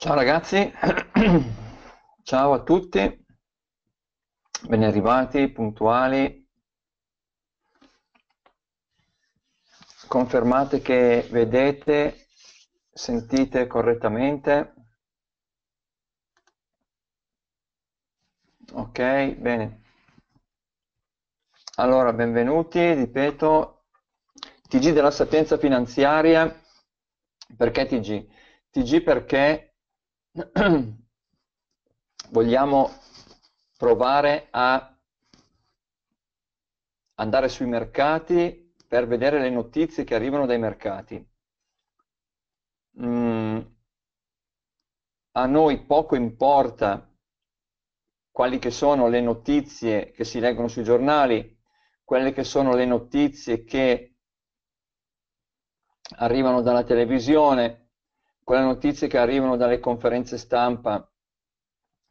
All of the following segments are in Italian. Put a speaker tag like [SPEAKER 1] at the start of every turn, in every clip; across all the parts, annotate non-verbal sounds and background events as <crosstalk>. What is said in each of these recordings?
[SPEAKER 1] Ciao ragazzi, <clears throat> ciao a tutti, ben arrivati, puntuali. Confermate che vedete, sentite correttamente. Ok, bene. Allora, benvenuti, ripeto, TG della Sapienza Finanziaria. Perché TG? TG perché <clears throat> vogliamo provare a andare sui mercati per vedere le notizie che arrivano dai mercati. Mm, a noi poco importa quali che sono le notizie che si leggono sui giornali, quelle che sono le notizie che arrivano dalla televisione, quelle notizie che arrivano dalle conferenze stampa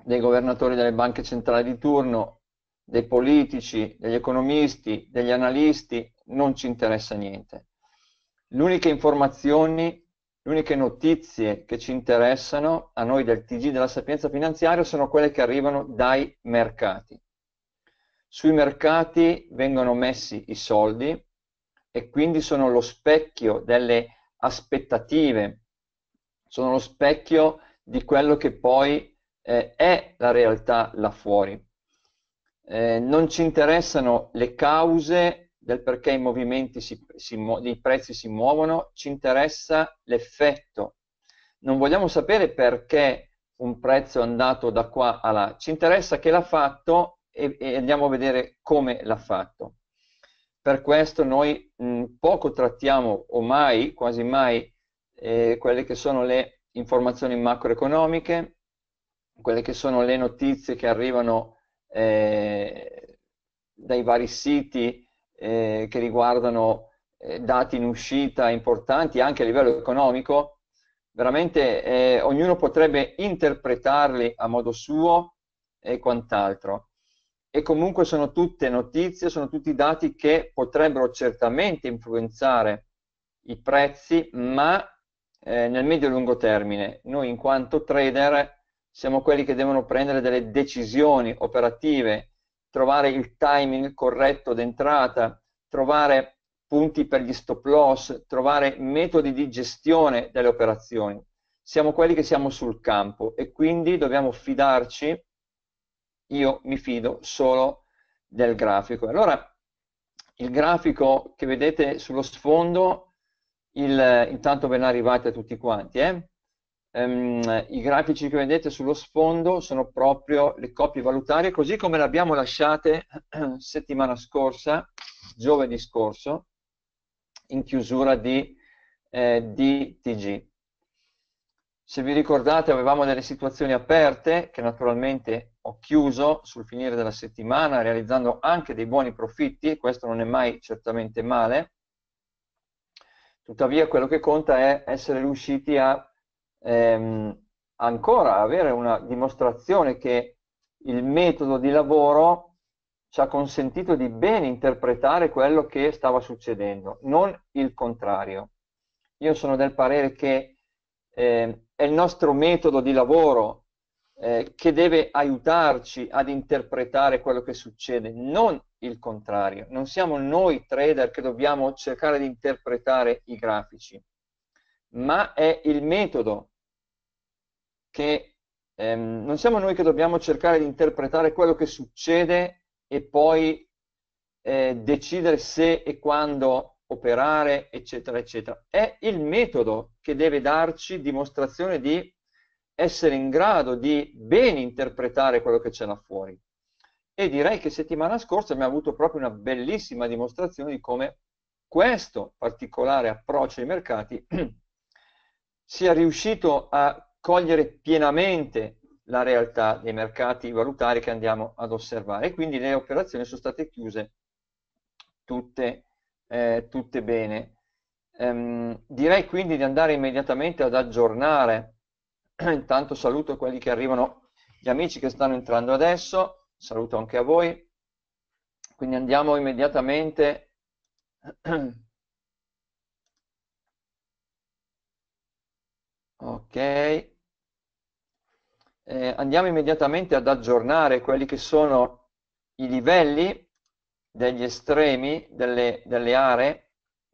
[SPEAKER 1] dei governatori delle banche centrali di turno, dei politici, degli economisti, degli analisti, non ci interessa niente. Le uniche informazioni, le uniche notizie che ci interessano a noi del TG della Sapienza Finanziaria sono quelle che arrivano dai mercati. Sui mercati vengono messi i soldi e quindi sono lo specchio delle aspettative sono lo specchio di quello che poi eh, è la realtà là fuori. Eh, non ci interessano le cause del perché i movimenti si, si i prezzi si muovono, ci interessa l'effetto. Non vogliamo sapere perché un prezzo è andato da qua a là, ci interessa che l'ha fatto e, e, andiamo a vedere come l'ha fatto. Per questo noi mh, poco trattiamo o mai, quasi mai, eh, quelle che sono le informazioni macroeconomiche, quelle che sono le notizie che arrivano eh, dai vari siti eh, che riguardano eh, dati in uscita importanti anche a livello economico, veramente eh, ognuno potrebbe interpretarli a modo suo e quant'altro e comunque sono tutte notizie, sono tutti dati che potrebbero certamente influenzare i prezzi, ma eh, nel medio e lungo termine. Noi in quanto trader siamo quelli che devono prendere delle decisioni operative, trovare il timing corretto d'entrata, trovare punti per gli stop loss, trovare metodi di gestione delle operazioni. Siamo quelli che siamo sul campo e quindi dobbiamo fidarci, io mi fido solo del grafico. Allora, il grafico che vedete sullo sfondo il, intanto ve ne arrivate tutti quanti, eh? um, i grafici che vedete sullo sfondo sono proprio le coppie valutarie, così come le abbiamo lasciate <clears throat> settimana scorsa, giovedì scorso, in chiusura di eh, DTG. Se vi ricordate avevamo delle situazioni aperte che naturalmente ho chiuso sul finire della settimana realizzando anche dei buoni profitti, questo non è mai certamente male, Tuttavia quello che conta è essere riusciti a ehm, ancora avere una dimostrazione che il metodo di lavoro ci ha consentito di ben interpretare quello che stava succedendo, non il contrario. Io sono del parere che eh, è il nostro metodo di lavoro eh, che deve aiutarci ad interpretare quello che succede, non il contrario. Non siamo noi trader che dobbiamo cercare di interpretare i grafici, ma è il metodo che ehm, non siamo noi che dobbiamo cercare di interpretare quello che succede e poi eh, decidere se e quando operare, eccetera, eccetera. È il metodo che deve darci dimostrazione di essere in grado di ben interpretare quello che c'è là fuori e direi che settimana scorsa abbiamo avuto proprio una bellissima dimostrazione di come questo particolare approccio ai mercati <clears throat> sia riuscito a cogliere pienamente la realtà dei mercati valutari che andiamo ad osservare. Quindi le operazioni sono state chiuse tutte, eh, tutte bene. Ehm, direi quindi di andare immediatamente ad aggiornare. <clears throat> Intanto saluto quelli che arrivano, gli amici che stanno entrando adesso saluto anche a voi. Quindi andiamo immediatamente <clears throat> Ok, eh, andiamo immediatamente ad aggiornare quelli che sono i livelli degli estremi delle, delle aree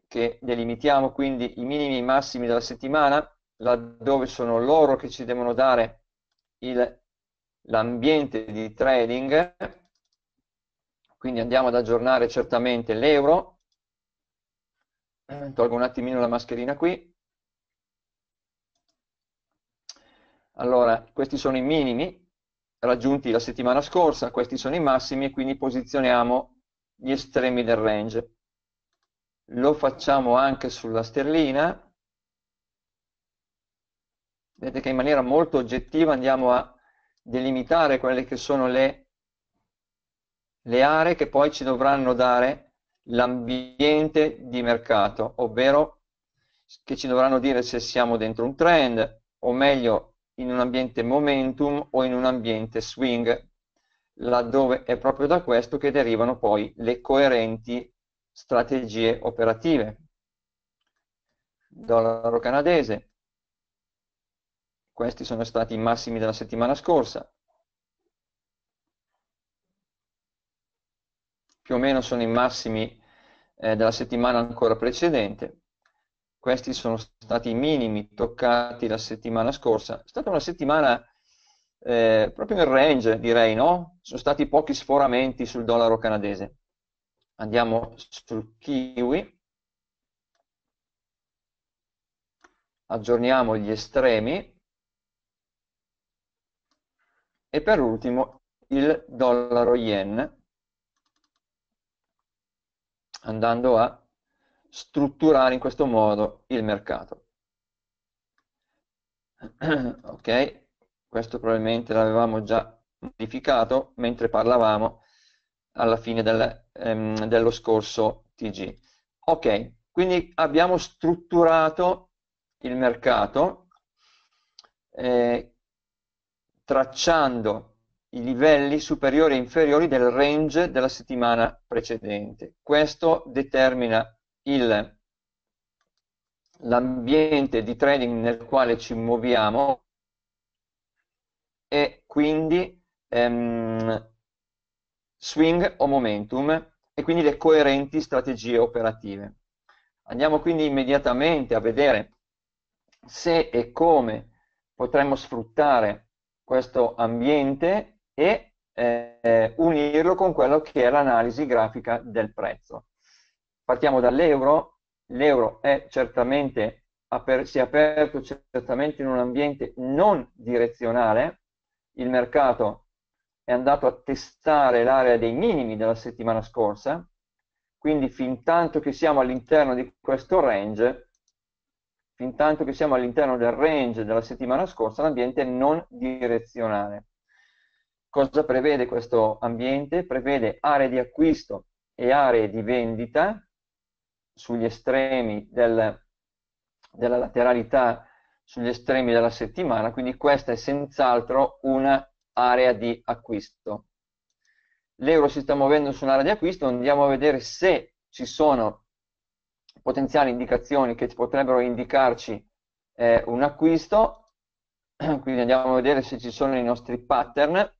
[SPEAKER 1] che delimitiamo, quindi i minimi e i massimi della settimana, laddove sono loro che ci devono dare il l'ambiente di trading, quindi andiamo ad aggiornare certamente l'euro, eh, tolgo un attimino la mascherina qui, allora questi sono i minimi raggiunti la settimana scorsa, questi sono i massimi e quindi posizioniamo gli estremi del range. Lo facciamo anche sulla sterlina, vedete che in maniera molto oggettiva andiamo a delimitare quelle che sono le, le aree che poi ci dovranno dare l'ambiente di mercato, ovvero che ci dovranno dire se siamo dentro un trend, o meglio in un ambiente momentum o in un ambiente swing, laddove è proprio da questo che derivano poi le coerenti strategie operative. Dollaro canadese, questi sono stati i massimi della settimana scorsa. Più o meno sono i massimi eh, della settimana ancora precedente. Questi sono stati i minimi toccati la settimana scorsa. È stata una settimana eh, proprio in range, direi, no? Sono stati pochi sforamenti sul dollaro canadese. Andiamo sul kiwi. Aggiorniamo gli estremi e per ultimo il dollaro yen andando a strutturare in questo modo il mercato. <clears throat> ok, questo probabilmente l'avevamo già modificato mentre parlavamo alla fine del, ehm, dello scorso TG. Ok, quindi abbiamo strutturato il mercato eh, tracciando i livelli superiori e inferiori del range della settimana precedente. Questo determina l'ambiente di trading nel quale ci muoviamo e quindi ehm, swing o momentum e quindi le coerenti strategie operative. Andiamo quindi immediatamente a vedere se e come potremmo sfruttare questo ambiente e eh, unirlo con quello che è l'analisi grafica del prezzo. Partiamo dall'euro, l'euro aper si è aperto certamente in un ambiente non direzionale, il mercato è andato a testare l'area dei minimi della settimana scorsa, quindi fin tanto che siamo all'interno di questo range fintanto che siamo all'interno del range della settimana scorsa, l'ambiente non direzionale. Cosa prevede questo ambiente? Prevede aree di acquisto e aree di vendita sugli estremi del, della lateralità, sugli estremi della settimana, quindi questa è senz'altro un'area di acquisto. L'euro si sta muovendo su un'area di acquisto, andiamo a vedere se ci sono potenziali indicazioni che potrebbero indicarci eh, un acquisto, <clears throat> quindi andiamo a vedere se ci sono i nostri pattern,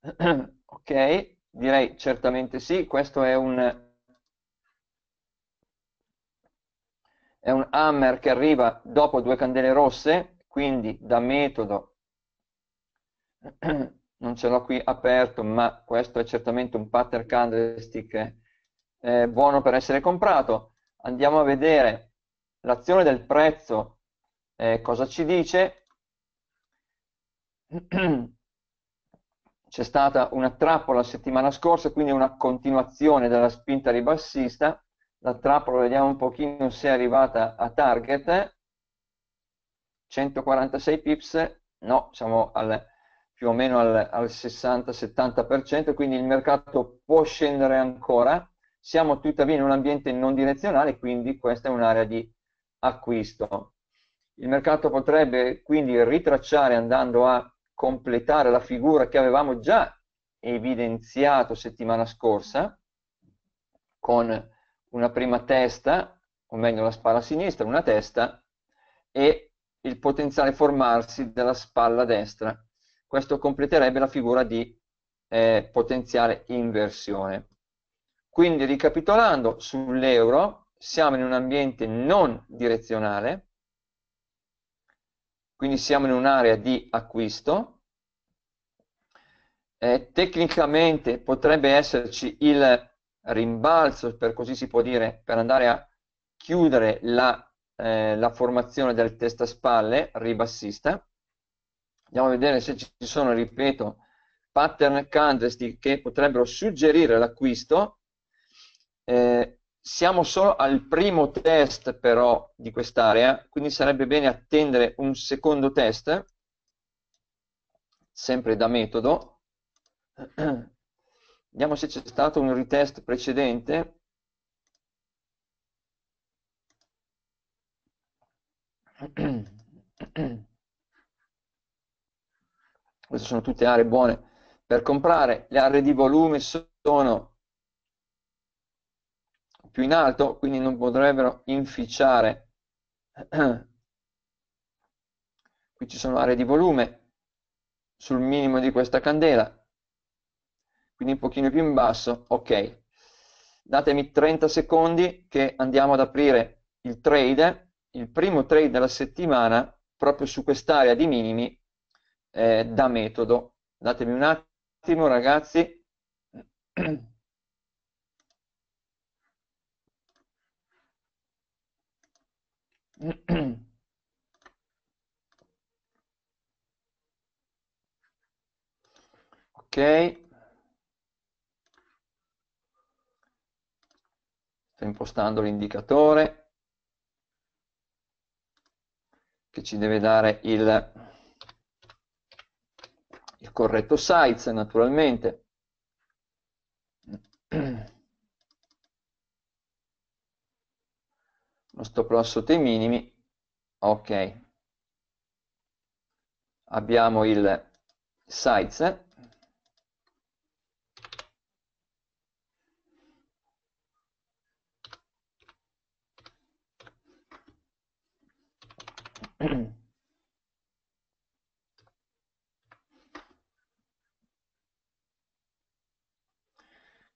[SPEAKER 1] <clears throat> ok, direi certamente sì, questo è un, è un hammer che arriva dopo due candele rosse, quindi da metodo <clears throat> non ce l'ho qui aperto, ma questo è certamente un pattern candlestick eh, buono per essere comprato. Andiamo a vedere l'azione del prezzo, eh, cosa ci dice. <clears throat> C'è stata una trappola la settimana scorsa, quindi una continuazione della spinta ribassista. La trappola vediamo un pochino se è arrivata a target. 146 pips, no, siamo al, più o meno al, al 60-70%, quindi il mercato può scendere ancora, siamo tuttavia in un ambiente non direzionale, quindi questa è un'area di acquisto. Il mercato potrebbe quindi ritracciare andando a completare la figura che avevamo già evidenziato settimana scorsa con una prima testa, o meglio la spalla sinistra, una testa e il potenziale formarsi della spalla destra. Questo completerebbe la figura di eh, potenziale inversione. Quindi ricapitolando sull'euro, siamo in un ambiente non direzionale, quindi siamo in un'area di acquisto. Eh, tecnicamente potrebbe esserci il rimbalzo, per così si può dire, per andare a chiudere la, eh, la formazione del testaspalle ribassista. Andiamo a vedere se ci sono, ripeto, pattern candlestick che potrebbero suggerire l'acquisto eh, siamo solo al primo test però di quest'area, quindi sarebbe bene attendere un secondo test, sempre da metodo. <clears throat> Vediamo se c'è stato un retest precedente. Queste sono tutte aree buone per comprare. Le aree di volume sono più in alto, quindi non potrebbero inficiare. <clears throat> Qui ci sono aree di volume sul minimo di questa candela, quindi un pochino più in basso, ok. Datemi 30 secondi che andiamo ad aprire il trade, il primo trade della settimana, proprio su quest'area di minimi eh, da metodo. Datemi un attimo ragazzi. <clears throat> <clears throat> ok sto impostando l'indicatore che ci deve dare il, il corretto size naturalmente <clears throat> lo stop loss sotto i minimi ok abbiamo il size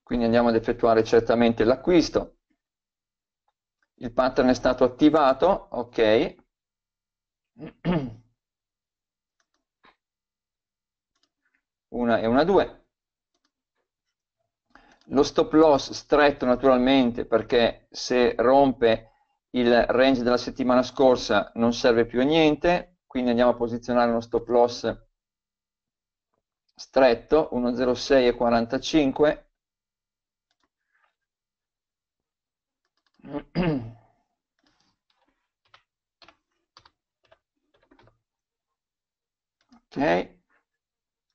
[SPEAKER 1] quindi andiamo ad effettuare certamente l'acquisto il pattern è stato attivato, ok. Una e una due. Lo stop loss stretto naturalmente perché se rompe il range della settimana scorsa non serve più a niente, quindi andiamo a posizionare uno stop loss stretto, 1,06 e 45, ok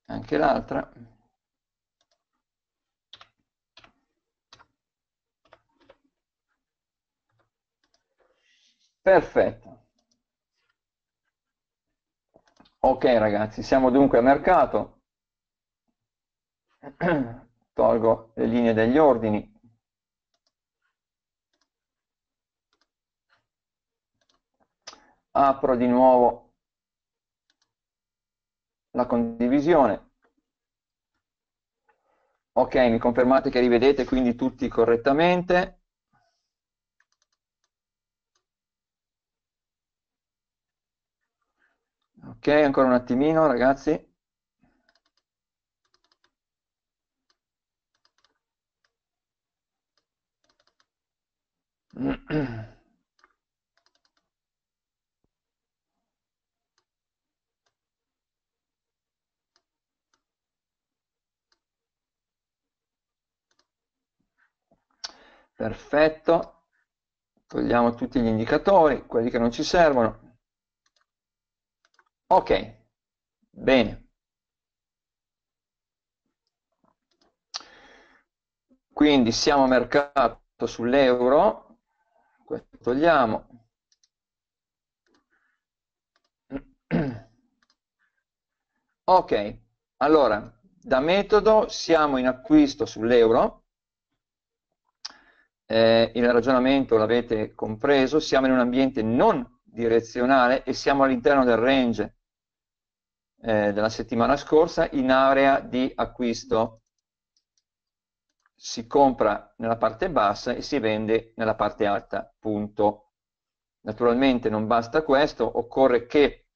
[SPEAKER 1] anche l'altra perfetto ok ragazzi siamo dunque a mercato <clears throat> tolgo le linee degli ordini apro di nuovo la condivisione ok mi confermate che rivedete quindi tutti correttamente ok ancora un attimino ragazzi mm <clears throat> perfetto, togliamo tutti gli indicatori, quelli che non ci servono, ok, bene. Quindi siamo a mercato sull'euro, questo togliamo, Ok, allora da metodo siamo in acquisto sull'euro eh, il ragionamento l'avete compreso, siamo in un ambiente non direzionale e siamo all'interno del range eh, della settimana scorsa in area di acquisto. Si compra nella parte bassa e si vende nella parte alta, punto. Naturalmente non basta questo, occorre che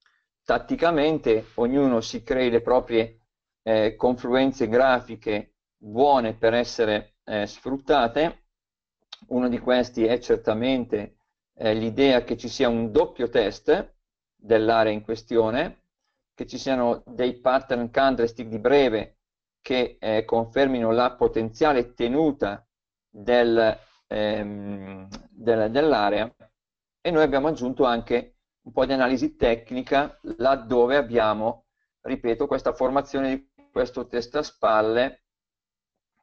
[SPEAKER 1] tatticamente ognuno si crei le proprie eh, confluenze grafiche buone per essere eh, sfruttate uno di questi è certamente eh, l'idea che ci sia un doppio test dell'area in questione, che ci siano dei pattern candlestick di breve che eh, confermino la potenziale tenuta del, ehm, del, dell'area e noi abbiamo aggiunto anche un po' di analisi tecnica laddove abbiamo, ripeto, questa formazione di questo test a spalle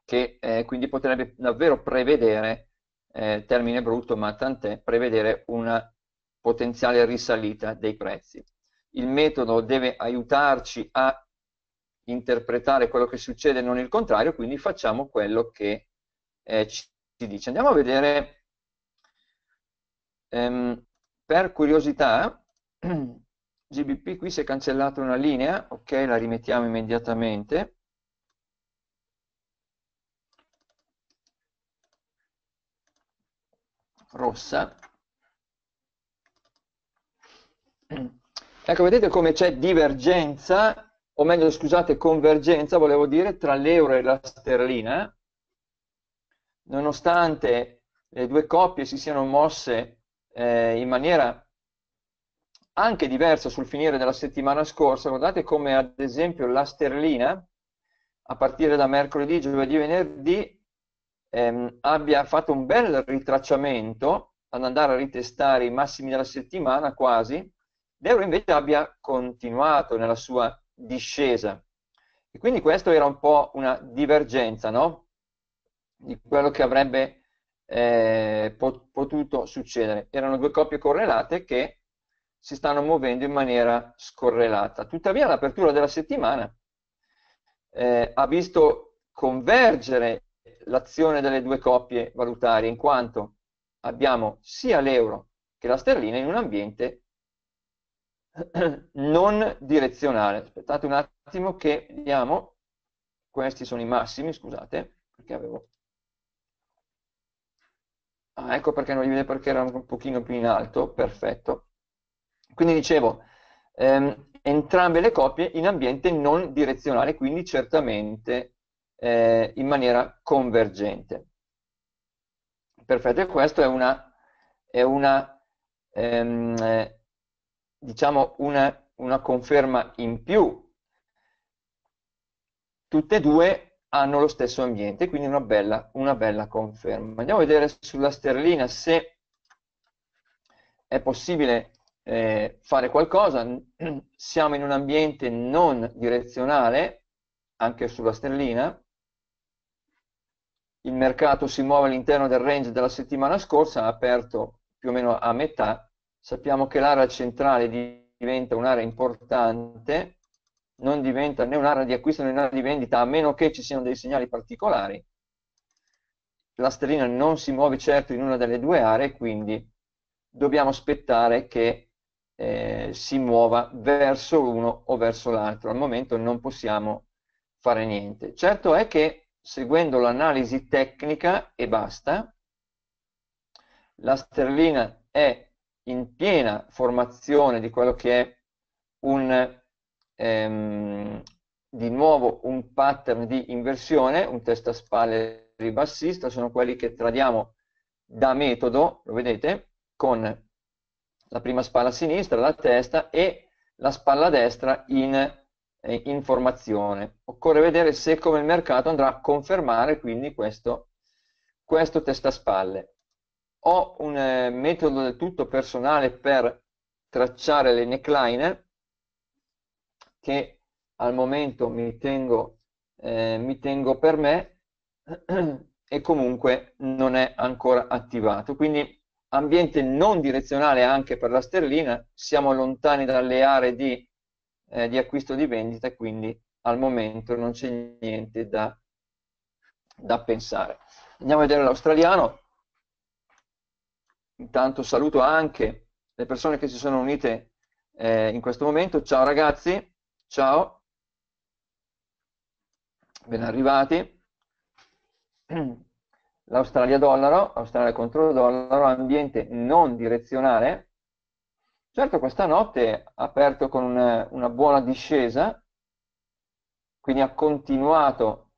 [SPEAKER 1] che eh, quindi potrebbe davvero prevedere eh, termine brutto, ma tant'è, prevedere una potenziale risalita dei prezzi. Il metodo deve aiutarci a interpretare quello che succede, non il contrario, quindi facciamo quello che eh, ci dice. Andiamo a vedere, ehm, per curiosità, <clears throat> GBP qui si è cancellata una linea, ok, la rimettiamo immediatamente. rossa. <clears throat> Ecco, vedete come c'è divergenza, o meglio, scusate, convergenza, volevo dire, tra l'euro e la sterlina, nonostante le due coppie si siano mosse eh, in maniera anche diversa sul finire della settimana scorsa, guardate come ad esempio la sterlina, a partire da mercoledì, giovedì, venerdì, ehm, abbia fatto un bel ritracciamento ad andare a ritestare i massimi della settimana quasi, l'euro invece abbia continuato nella sua discesa. E quindi questo era un po' una divergenza no? di quello che avrebbe eh, potuto succedere. Erano due coppie correlate che si stanno muovendo in maniera scorrelata. Tuttavia l'apertura della settimana eh, ha visto convergere l'azione delle due coppie valutarie, in quanto abbiamo sia l'euro che la sterlina in un ambiente <clears throat> non direzionale. Aspettate un attimo che vediamo, questi sono i massimi, scusate, perché avevo... Ah, ecco perché non li vede perché erano un pochino più in alto, perfetto. Quindi dicevo, ehm, entrambe le coppie in ambiente non direzionale, quindi certamente eh, in maniera convergente. Perfetto, e questo è una, è una ehm, eh, diciamo una, una conferma in più. Tutte e due hanno lo stesso ambiente, quindi una bella, una bella conferma. Andiamo a vedere sulla sterlina se è possibile eh, fare qualcosa. <clears throat> Siamo in un ambiente non direzionale, anche sulla sterlina, il mercato si muove all'interno del range della settimana scorsa, ha aperto più o meno a metà, sappiamo che l'area centrale diventa un'area importante, non diventa né un'area di acquisto né un'area di vendita, a meno che ci siano dei segnali particolari, la sterlina non si muove certo in una delle due aree, quindi dobbiamo aspettare che eh, si muova verso l'uno o verso l'altro, al momento non possiamo fare niente. Certo è che seguendo l'analisi tecnica e basta, la sterlina è in piena formazione di quello che è un, ehm, di nuovo un pattern di inversione, un test a spalle ribassista, sono quelli che tradiamo da metodo, lo vedete, con la prima spalla sinistra, la testa e la spalla destra in eh, informazione. Occorre vedere se come il mercato andrà a confermare quindi questo, questo testaspalle. Ho un eh, metodo del tutto personale per tracciare le neckline che al momento mi tengo, eh, mi tengo per me <clears throat> e comunque non è ancora attivato. Quindi ambiente non direzionale anche per la sterlina, siamo lontani dalle aree di eh, di acquisto di vendita quindi al momento non c'è niente da, da pensare. Andiamo a vedere l'australiano. Intanto saluto anche le persone che si sono unite eh, in questo momento. Ciao ragazzi, ciao, ben arrivati. <clears throat> L'Australia dollaro, Australia contro dollaro, ambiente non direzionale, Certo, questa notte ha aperto con una, una buona discesa, quindi ha continuato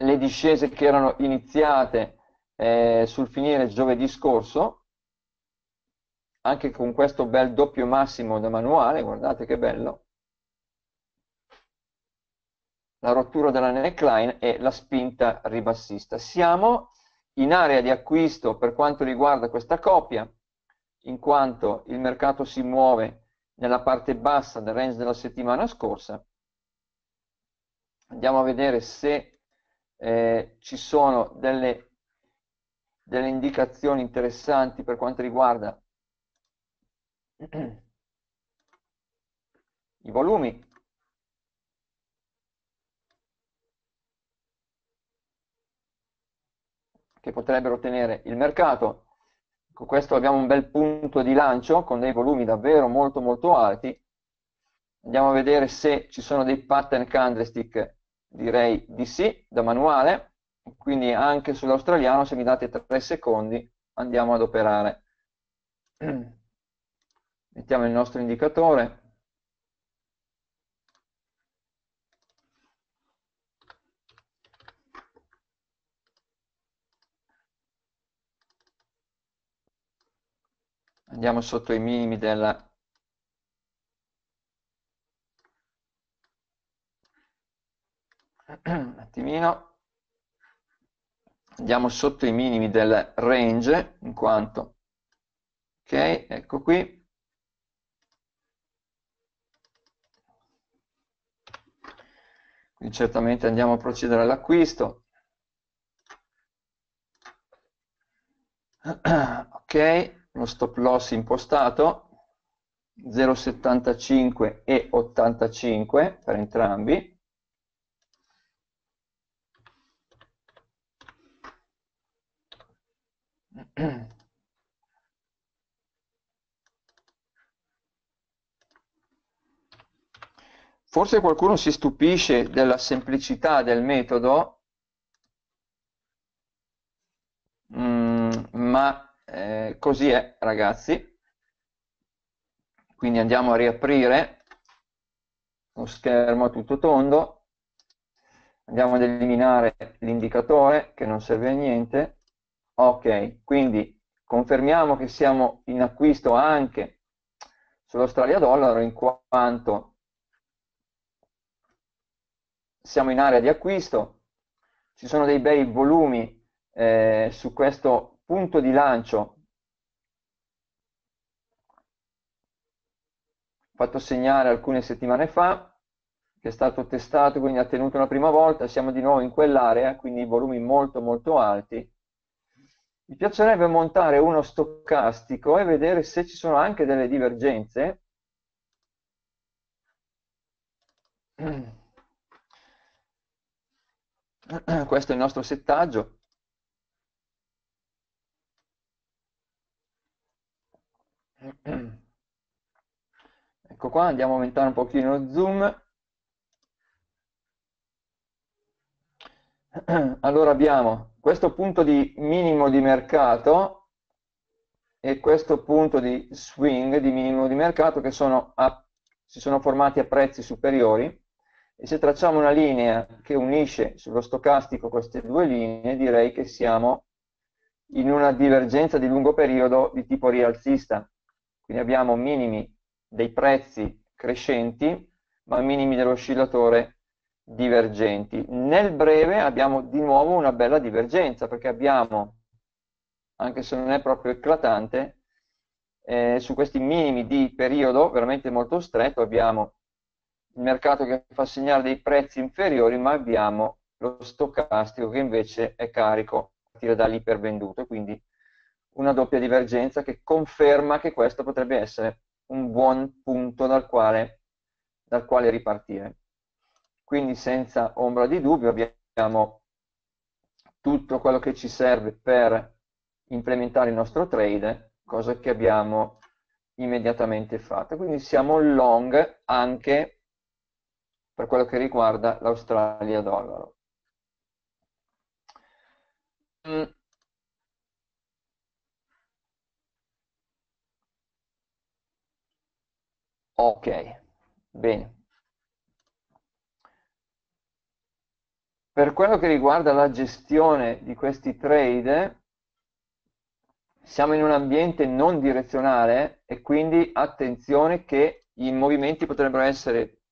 [SPEAKER 1] le discese che erano iniziate eh, sul finire giovedì scorso, anche con questo bel doppio massimo da manuale, guardate che bello, la rottura della neckline e la spinta ribassista. Siamo in area di acquisto per quanto riguarda questa copia, in quanto il mercato si muove nella parte bassa del range della settimana scorsa. Andiamo a vedere se eh, ci sono delle, delle indicazioni interessanti per quanto riguarda <clears throat> i volumi che potrebbero ottenere il mercato. Con questo abbiamo un bel punto di lancio con dei volumi davvero molto molto alti. Andiamo a vedere se ci sono dei pattern candlestick, direi di sì, da manuale. Quindi anche sull'australiano, se mi date 3 secondi, andiamo ad operare. <clears throat> Mettiamo il nostro indicatore. andiamo sotto i minimi della <clears throat> un attimino andiamo sotto i minimi del range in quanto ok ecco qui quindi certamente andiamo a procedere all'acquisto <clears throat> ok lo stop loss impostato 0,75 e 85 per entrambi Forse qualcuno si stupisce della semplicità del metodo, mm, ma eh, così è, ragazzi. Quindi andiamo a riaprire lo schermo a tutto tondo. Andiamo ad eliminare l'indicatore che non serve a niente. Ok, quindi confermiamo che siamo in acquisto anche sull'Australia dollaro in quanto siamo in area di acquisto, ci sono dei bei volumi eh, su questo punto di lancio fatto segnare alcune settimane fa che è stato testato quindi ha tenuto una prima volta siamo di nuovo in quell'area quindi volumi molto molto alti mi piacerebbe montare uno stoccastico e vedere se ci sono anche delle divergenze <clears throat> questo è il nostro settaggio <clears throat> ecco qua andiamo a aumentare un pochino lo zoom <clears throat> allora abbiamo questo punto di minimo di mercato e questo punto di swing di minimo di mercato che sono a, si sono formati a prezzi superiori e se tracciamo una linea che unisce sullo stocastico queste due linee direi che siamo in una divergenza di lungo periodo di tipo rialzista quindi abbiamo minimi dei prezzi crescenti, ma minimi dell'oscillatore divergenti. Nel breve abbiamo di nuovo una bella divergenza, perché abbiamo, anche se non è proprio eclatante, eh, su questi minimi di periodo veramente molto stretto abbiamo il mercato che fa segnare dei prezzi inferiori, ma abbiamo lo stocastico che invece è carico a partire dall'ipervenduto, quindi una doppia divergenza che conferma che questo potrebbe essere un buon punto dal quale, dal quale ripartire. Quindi senza ombra di dubbio abbiamo tutto quello che ci serve per implementare il nostro trade, cosa che abbiamo immediatamente fatto. Quindi siamo long anche per quello che riguarda l'Australia dollaro. Mm, Ok, bene. Per quello che riguarda la gestione di questi trade, siamo in un ambiente non direzionale e quindi attenzione che i movimenti potrebbero essere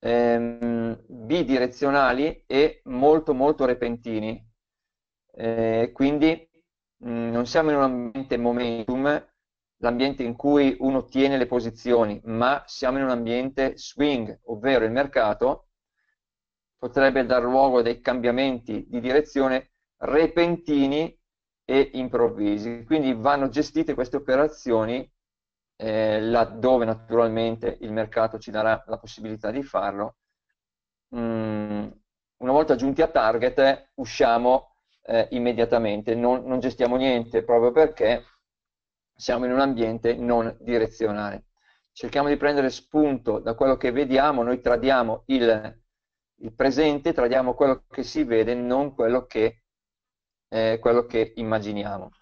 [SPEAKER 1] ehm, bidirezionali e molto molto repentini. Eh, quindi mh, mm, non siamo in un ambiente momentum, l'ambiente in cui uno tiene le posizioni, ma siamo in un ambiente swing, ovvero il mercato potrebbe dar luogo a dei cambiamenti di direzione repentini e improvvisi. Quindi vanno gestite queste operazioni eh, laddove naturalmente il mercato ci darà la possibilità di farlo. Mm, una volta giunti a target usciamo eh, immediatamente, non, non gestiamo niente proprio perché siamo in un ambiente non direzionale. Cerchiamo di prendere spunto da quello che vediamo, noi tradiamo il, il presente, tradiamo quello che si vede, non quello che, eh, quello che immaginiamo.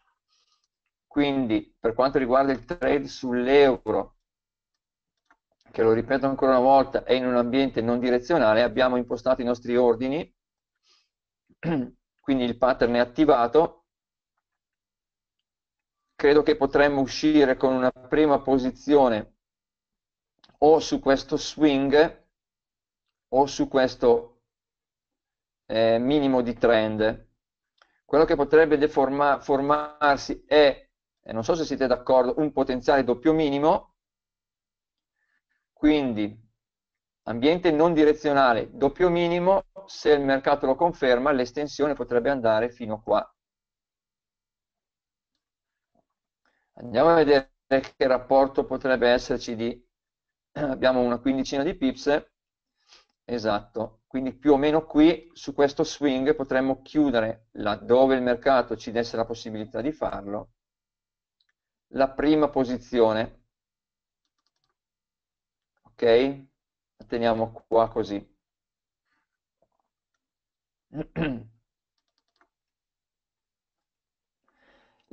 [SPEAKER 1] Quindi, per quanto riguarda il trade sull'euro, che lo ripeto ancora una volta, è in un ambiente non direzionale, abbiamo impostato i nostri ordini, <clears throat> quindi il pattern è attivato, credo che potremmo uscire con una prima posizione o su questo swing o su questo eh, minimo di trend. Quello che potrebbe deforma- formarsi è, non so se siete d'accordo, un potenziale doppio minimo, quindi ambiente non direzionale, doppio minimo, se il mercato lo conferma, l'estensione potrebbe andare fino a qua. Andiamo a vedere che rapporto potrebbe esserci di... <clears throat> Abbiamo una quindicina di pips, esatto, quindi più o meno qui su questo swing potremmo chiudere laddove il mercato ci desse la possibilità di farlo la prima posizione ok la teniamo qua così <clears throat>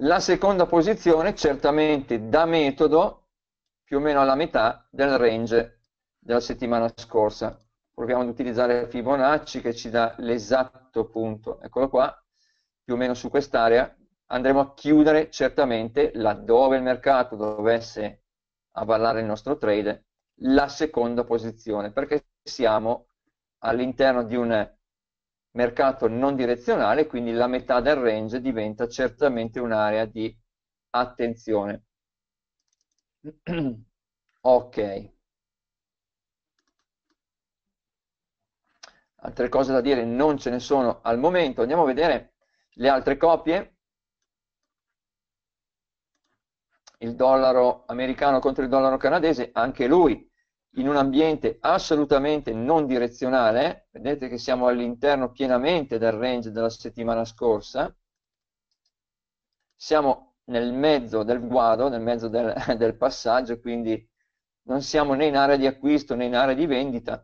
[SPEAKER 1] La seconda posizione certamente da metodo più o meno alla metà del range della settimana scorsa. Proviamo ad utilizzare Fibonacci che ci dà l'esatto punto, eccolo qua, più o meno su quest'area. Andremo a chiudere certamente laddove il mercato dovesse avallare il nostro trade la seconda posizione perché siamo all'interno di un mercato non direzionale, quindi la metà del range diventa certamente un'area di attenzione. <clears throat> ok. Altre cose da dire non ce ne sono al momento. Andiamo a vedere le altre copie. Il dollaro americano contro il dollaro canadese, anche lui in un ambiente assolutamente non direzionale, vedete che siamo all'interno pienamente del range della settimana scorsa, siamo nel mezzo del guado, nel mezzo del, <laughs> del passaggio, quindi non siamo né in area di acquisto né in area di vendita.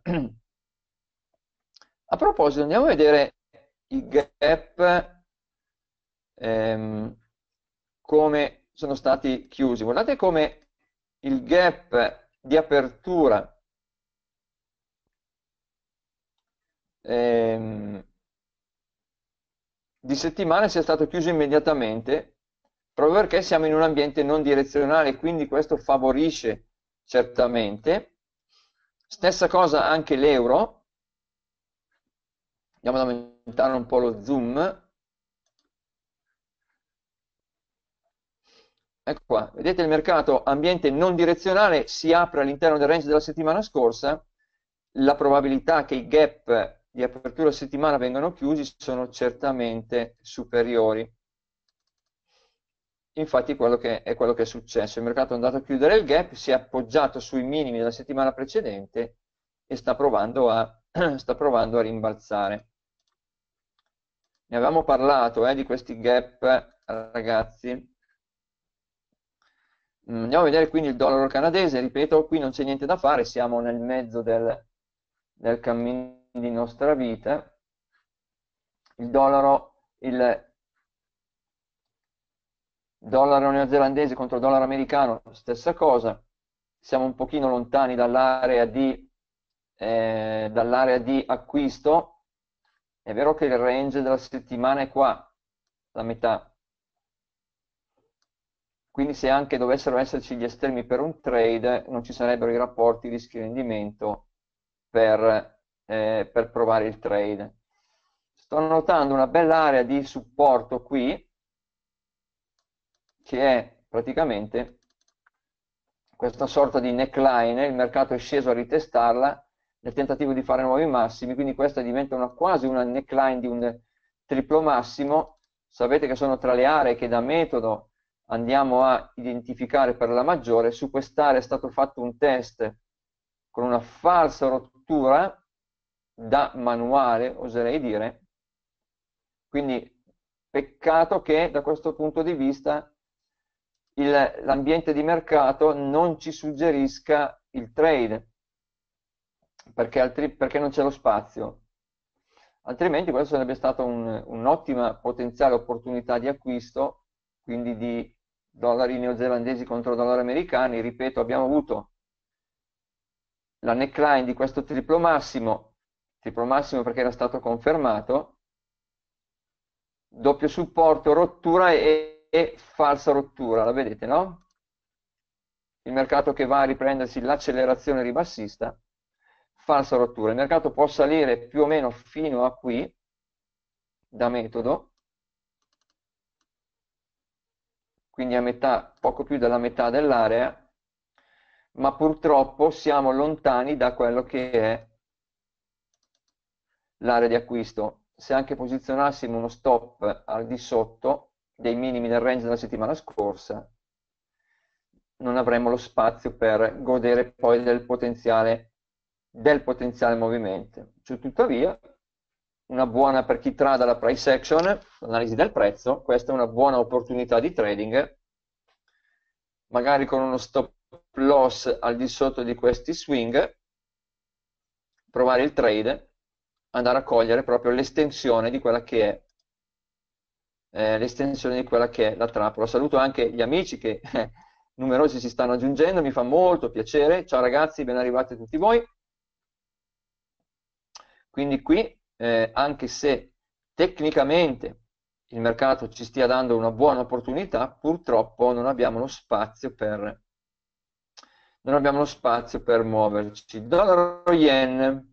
[SPEAKER 1] A proposito, andiamo a vedere i gap ehm, come sono stati chiusi. Guardate come il gap di apertura ehm, di settimana sia stato chiuso immediatamente proprio perché siamo in un ambiente non direzionale, quindi questo favorisce certamente. Stessa cosa anche l'euro. Andiamo ad aumentare un po' lo zoom. Ecco qua, vedete il mercato ambiente non direzionale si apre all'interno del range della settimana scorsa, la probabilità che i gap di apertura settimana vengano chiusi sono certamente superiori. Infatti quello che è quello che è successo, il mercato è andato a chiudere il gap, si è appoggiato sui minimi della settimana precedente e sta provando a, <clears throat> sta provando a rimbalzare. Ne avevamo parlato eh, di questi gap, ragazzi, Mm, andiamo a vedere quindi il dollaro canadese, ripeto, qui non c'è niente da fare, siamo nel mezzo del, del cammino di nostra vita. Il dollaro, il dollaro neozelandese contro il dollaro americano, stessa cosa. Siamo un pochino lontani dall'area di, eh, dall di acquisto. È vero che il range della settimana è qua, la metà, quindi se anche dovessero esserci gli estremi per un trade non ci sarebbero i rapporti rischio-rendimento per, eh, per provare il trade. Sto notando una bella area di supporto qui che è praticamente questa sorta di neckline, il mercato è sceso a ritestarla nel tentativo di fare nuovi massimi, quindi questa diventa una, quasi una neckline di un triplo massimo, sapete che sono tra le aree che da metodo andiamo a identificare per la maggiore, su quest'area è stato fatto un test con una falsa rottura da manuale, oserei dire, quindi peccato che da questo punto di vista l'ambiente di mercato non ci suggerisca il trade, perché, altri, perché non c'è lo spazio. Altrimenti questo sarebbe stata un'ottima potenziale opportunità di acquisto, quindi di dollari neozelandesi contro dollari americani, ripeto, abbiamo avuto la neckline di questo triplo massimo, triplo massimo perché era stato confermato, doppio supporto, rottura e, e falsa rottura, la vedete, no? Il mercato che va a riprendersi l'accelerazione ribassista, falsa rottura. Il mercato può salire più o meno fino a qui, da metodo, quindi a metà, poco più della metà dell'area, ma purtroppo siamo lontani da quello che è l'area di acquisto. Se anche posizionassimo uno stop al di sotto dei minimi del range della settimana scorsa, non avremmo lo spazio per godere poi del potenziale, del potenziale movimento. Cioè, tuttavia, una buona per chi trada la price action, l'analisi del prezzo, questa è una buona opportunità di trading, magari con uno stop loss al di sotto di questi swing, provare il trade, andare a cogliere proprio l'estensione di quella che è eh, l'estensione di quella che è la trappola. Saluto anche gli amici che eh, numerosi si stanno aggiungendo, mi fa molto piacere. Ciao ragazzi, ben arrivati a tutti voi. Quindi qui eh, anche se tecnicamente il mercato ci stia dando una buona opportunità, purtroppo non abbiamo lo spazio per, abbiamo lo spazio per muoverci. Dollaro yen.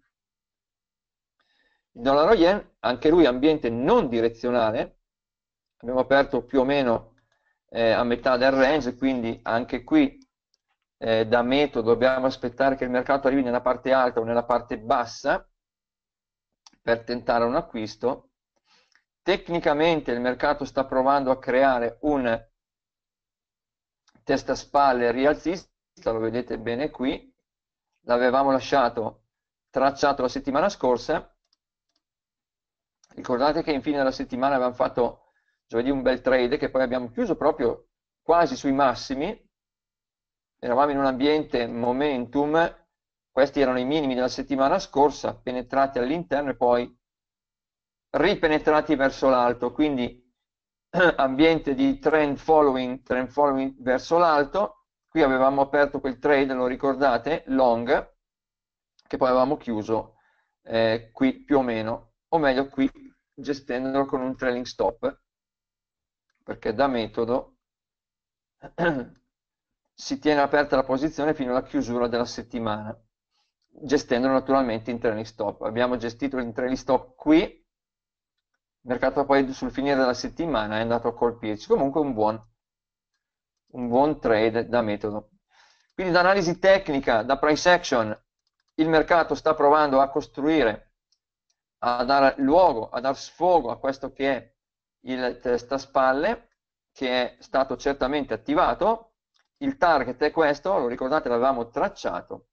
[SPEAKER 1] Il dollaro yen, anche lui ambiente non direzionale, abbiamo aperto più o meno eh, a metà del range, quindi anche qui eh, da metodo dobbiamo aspettare che il mercato arrivi nella parte alta o nella parte bassa, per tentare un acquisto. Tecnicamente il mercato sta provando a creare un testaspalle rialzista, lo vedete bene qui, l'avevamo lasciato tracciato la settimana scorsa. Ricordate che infine della settimana avevamo fatto giovedì un bel trade che poi abbiamo chiuso proprio quasi sui massimi. Eravamo in un ambiente momentum questi erano i minimi della settimana scorsa, penetrati all'interno e poi ripenetrati verso l'alto, quindi <clears throat> ambiente di trend following, trend following verso l'alto, qui avevamo aperto quel trade, lo ricordate, long, che poi avevamo chiuso eh, qui più o meno, o meglio qui gestendolo con un trailing stop, perché da metodo <clears throat> si tiene aperta la posizione fino alla chiusura della settimana gestendo naturalmente in trailing stop. Abbiamo gestito in trailing stop qui, il mercato poi sul finire della settimana è andato a colpirci, comunque un buon, un buon trade da metodo. Quindi da analisi tecnica, da price action, il mercato sta provando a costruire, a dare luogo, a dar sfogo a questo che è il testaspalle, che è stato certamente attivato, il target è questo, lo ricordate l'avevamo tracciato,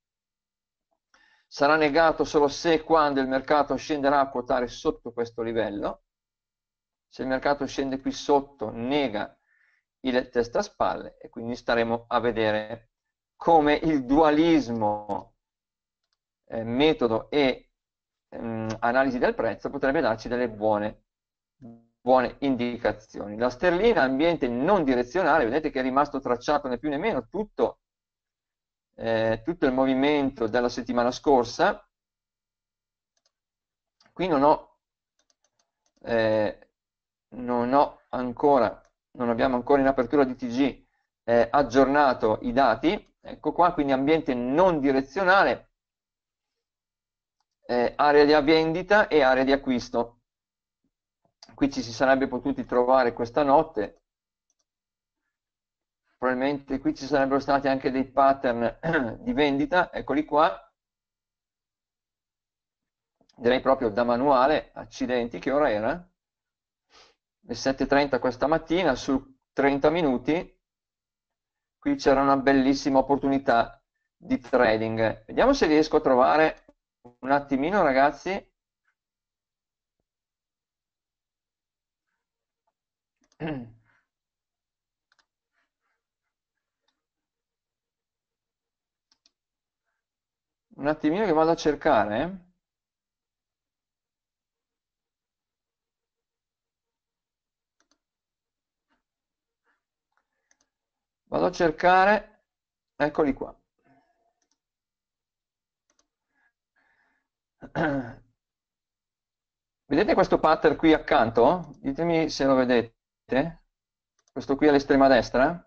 [SPEAKER 1] sarà negato solo se e quando il mercato scenderà a quotare sotto questo livello. Se il mercato scende qui sotto, nega il test a spalle e quindi staremo a vedere come il dualismo eh, metodo e ehm, analisi del prezzo potrebbe darci delle buone, buone indicazioni. La sterlina ambiente non direzionale, vedete che è rimasto tracciato né più né meno tutto eh, tutto il movimento della settimana scorsa. Qui non ho, eh, non ho ancora, non abbiamo ancora in apertura di TG eh, aggiornato i dati. Ecco qua, quindi ambiente non direzionale, eh, area di vendita e area di acquisto. Qui ci si sarebbe potuti trovare questa notte, probabilmente qui ci sarebbero stati anche dei pattern <clears throat> di vendita, eccoli qua, direi proprio da manuale, accidenti, che ora era? Le 7.30 questa mattina, su 30 minuti, qui c'era una bellissima opportunità di trading. Vediamo se riesco a trovare un attimino ragazzi. <clears throat> un attimino che vado a cercare vado a cercare eccoli qua <clears throat> vedete questo pattern qui accanto? ditemi se lo vedete questo qui all'estrema destra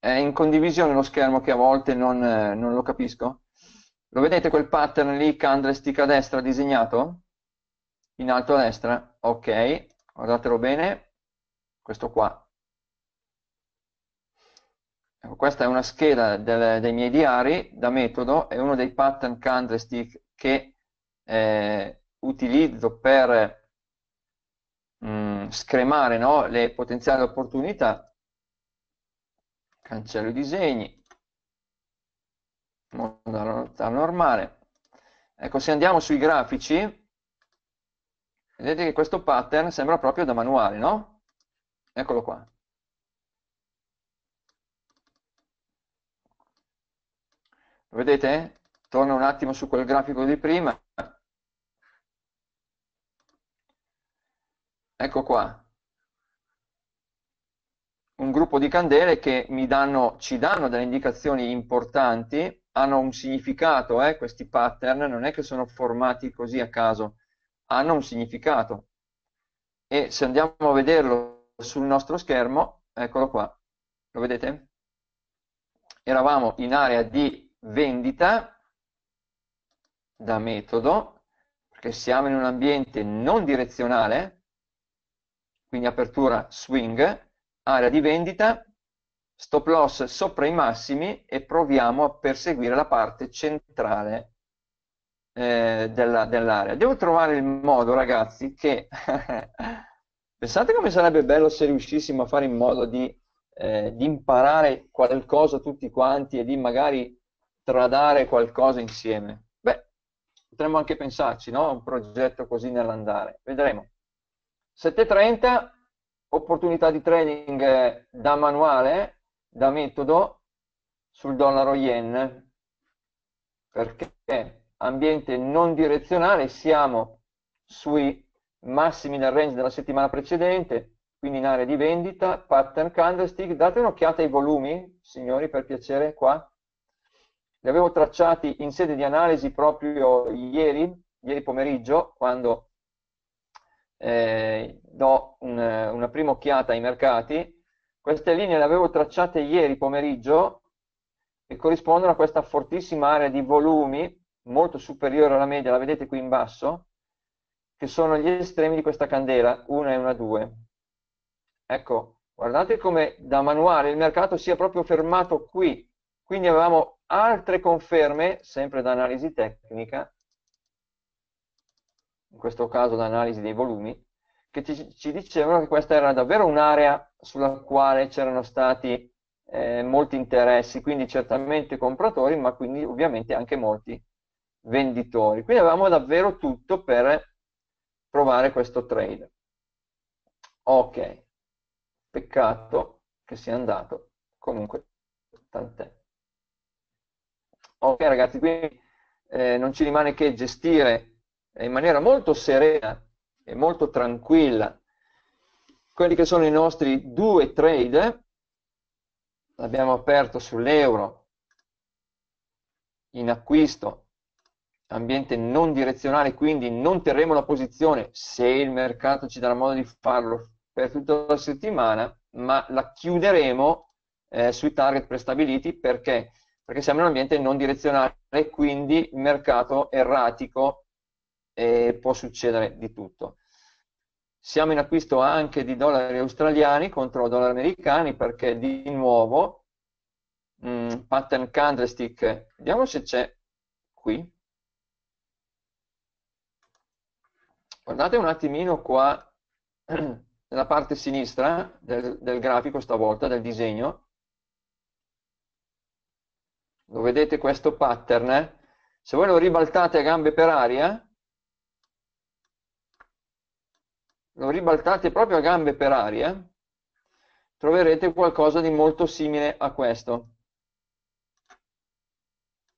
[SPEAKER 1] è in condivisione lo schermo che a volte non, eh, non lo capisco. Lo vedete quel pattern lì, candlestick a destra disegnato? In alto a destra? Ok, guardatelo bene, questo qua. Ecco, questa è una scheda del, dei miei diari da metodo, è uno dei pattern candlestick che eh, utilizzo per mh, mm, scremare no, le potenziali opportunità cancello i disegni, mondo alla normale. Ecco, se andiamo sui grafici, vedete che questo pattern sembra proprio da manuale, no? Eccolo qua. Lo vedete? Torno un attimo su quel grafico di prima. Ecco qua un gruppo di candele che danno, ci danno delle indicazioni importanti, hanno un significato, eh, questi pattern non è che sono formati così a caso, hanno un significato. E se andiamo a vederlo sul nostro schermo, eccolo qua, lo vedete? Eravamo in area di vendita da metodo, perché siamo in un ambiente non direzionale, quindi apertura swing, area di vendita, stop loss sopra i massimi e proviamo a perseguire la parte centrale eh, dell'area. Devo trovare il modo, ragazzi, che... <laughs> Pensate come sarebbe bello se riuscissimo a fare in modo di, eh, di imparare qualcosa tutti quanti e di magari tradare qualcosa insieme. Beh, potremmo anche pensarci, no? Un progetto così nell'andare. Vedremo. 7.30 opportunità di trading eh, da manuale, da metodo, sul dollaro yen, perché ambiente non direzionale, siamo sui massimi del range della settimana precedente, quindi in area di vendita, pattern candlestick, date un'occhiata ai volumi, signori, per piacere, qua. Li avevo tracciati in sede di analisi proprio ieri, ieri pomeriggio, quando eh, do un, eh, una prima occhiata ai mercati, queste linee le avevo tracciate ieri pomeriggio e corrispondono a questa fortissima area di volumi, molto superiore alla media, la vedete qui in basso, che sono gli estremi di questa candela, 1 e 1, 2. Ecco, guardate come da manuale il mercato si è proprio fermato qui, quindi avevamo altre conferme, sempre da analisi tecnica, in questo caso l'analisi dei volumi, che ci, ci, dicevano che questa era davvero un'area sulla quale c'erano stati eh, molti interessi, quindi certamente compratori, ma quindi ovviamente anche molti venditori. Quindi avevamo davvero tutto per provare questo trade. Ok, peccato che sia andato, comunque tant'è. Ok ragazzi, quindi eh, non ci rimane che gestire in maniera molto serena e molto tranquilla quelli che sono i nostri due trade. L'abbiamo aperto sull'euro in acquisto, ambiente non direzionale, quindi non terremo la posizione se il mercato ci darà modo di farlo per tutta la settimana, ma la chiuderemo eh, sui target prestabiliti perché perché siamo in un ambiente non direzionale, quindi il mercato erratico e può succedere di tutto. Siamo in acquisto anche di dollari australiani contro dollari americani perché di nuovo mh, mm, pattern candlestick, vediamo se c'è qui. Guardate un attimino qua <clears throat> nella parte sinistra del, del grafico stavolta, del disegno. Lo vedete questo pattern? Eh? Se voi lo ribaltate a gambe per aria, ribaltate proprio a gambe per aria, eh? troverete qualcosa di molto simile a questo.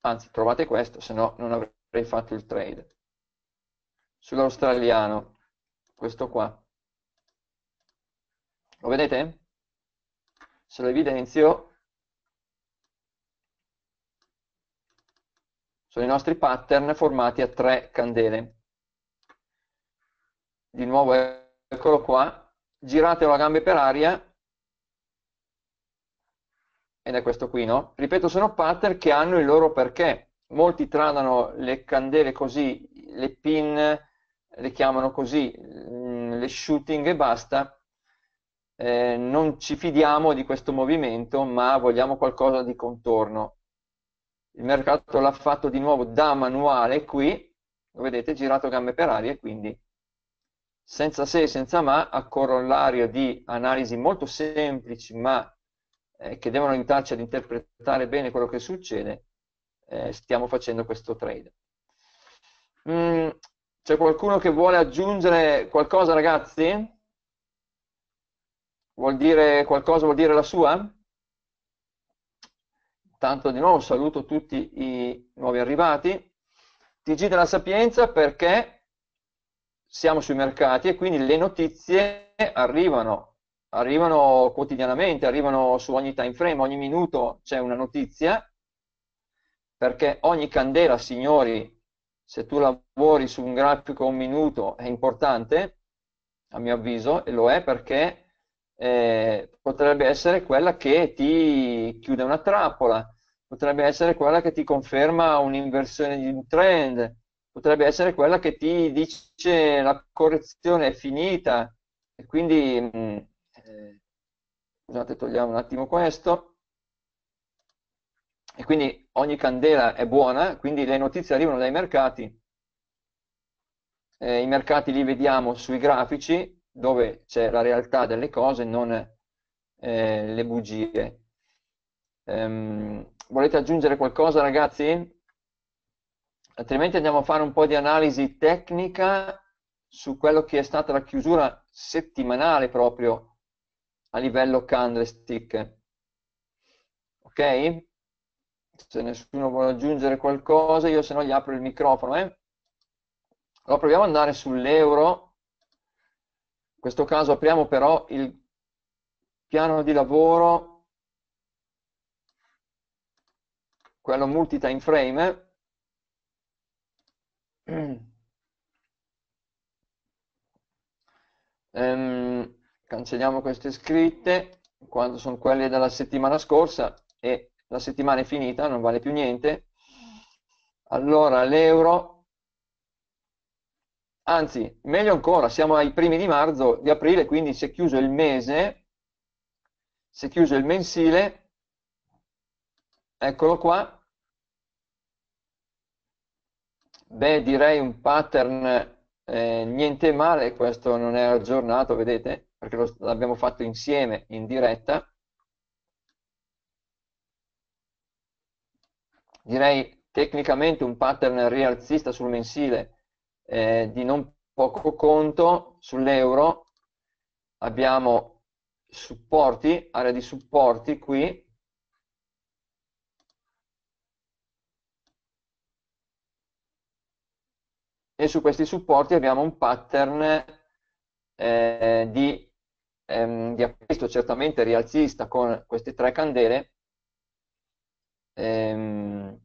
[SPEAKER 1] Anzi, trovate questo, se no non avrei fatto il trade. Sull'australiano, questo qua. Lo vedete? Se lo evidenzio, sono i nostri pattern formati a tre candele. Di nuovo è eccolo qua, giratelo a gambe per aria, ed è questo qui, no? Ripeto, sono pattern che hanno il loro perché. Molti tradano le candele così, le pin le chiamano così, mm, le shooting e basta. Eh, non ci fidiamo di questo movimento, ma vogliamo qualcosa di contorno. Il mercato l'ha fatto di nuovo da manuale qui, lo vedete, girato gambe per aria, quindi senza se e senza ma a corollario di analisi molto semplici ma eh, che devono aiutarci ad interpretare bene quello che succede, eh, stiamo facendo questo trade. Mm, c'è qualcuno che vuole aggiungere qualcosa ragazzi? Vuol dire qualcosa, vuol dire la sua? Tanto di nuovo saluto tutti i nuovi arrivati. TG della Sapienza perché siamo sui mercati e quindi le notizie arrivano, arrivano quotidianamente, arrivano su ogni time frame, ogni minuto c'è una notizia, perché ogni candela, signori, se tu lavori su un grafico un minuto è importante, a mio avviso, e lo è perché eh, potrebbe essere quella che ti chiude una trappola, potrebbe essere quella che ti conferma un'inversione di un trend, potrebbe essere quella che ti dice la correzione è finita e quindi mm, eh, scusate togliamo un attimo questo e quindi ogni candela è buona quindi le notizie arrivano dai mercati eh, i mercati li vediamo sui grafici dove c'è la realtà delle cose non eh, le bugie ehm, volete aggiungere qualcosa ragazzi? altrimenti andiamo a fare un po' di analisi tecnica su quello che è stata la chiusura settimanale proprio a livello candlestick. Ok? Se nessuno vuole aggiungere qualcosa, io se no gli apro il microfono. Eh? Allora proviamo ad andare sull'euro. In questo caso apriamo però il piano di lavoro, quello multi time frame eh. Mm. ehm, cancelliamo queste scritte quando sono quelle della settimana scorsa e la settimana è finita, non vale più niente. Allora l'euro, anzi, meglio ancora, siamo ai primi di marzo, di aprile, quindi si è chiuso il mese, si è chiuso il mensile, eccolo qua, Beh, direi un pattern eh, niente male, questo non è aggiornato, vedete? Perché lo, l'abbiamo fatto insieme in diretta. Direi tecnicamente un pattern rialzista sul mensile eh, di non poco conto sull'euro abbiamo supporti, area di supporti qui e su questi supporti abbiamo un pattern eh, di, ehm, di, acquisto certamente rialzista con queste tre candele ehm,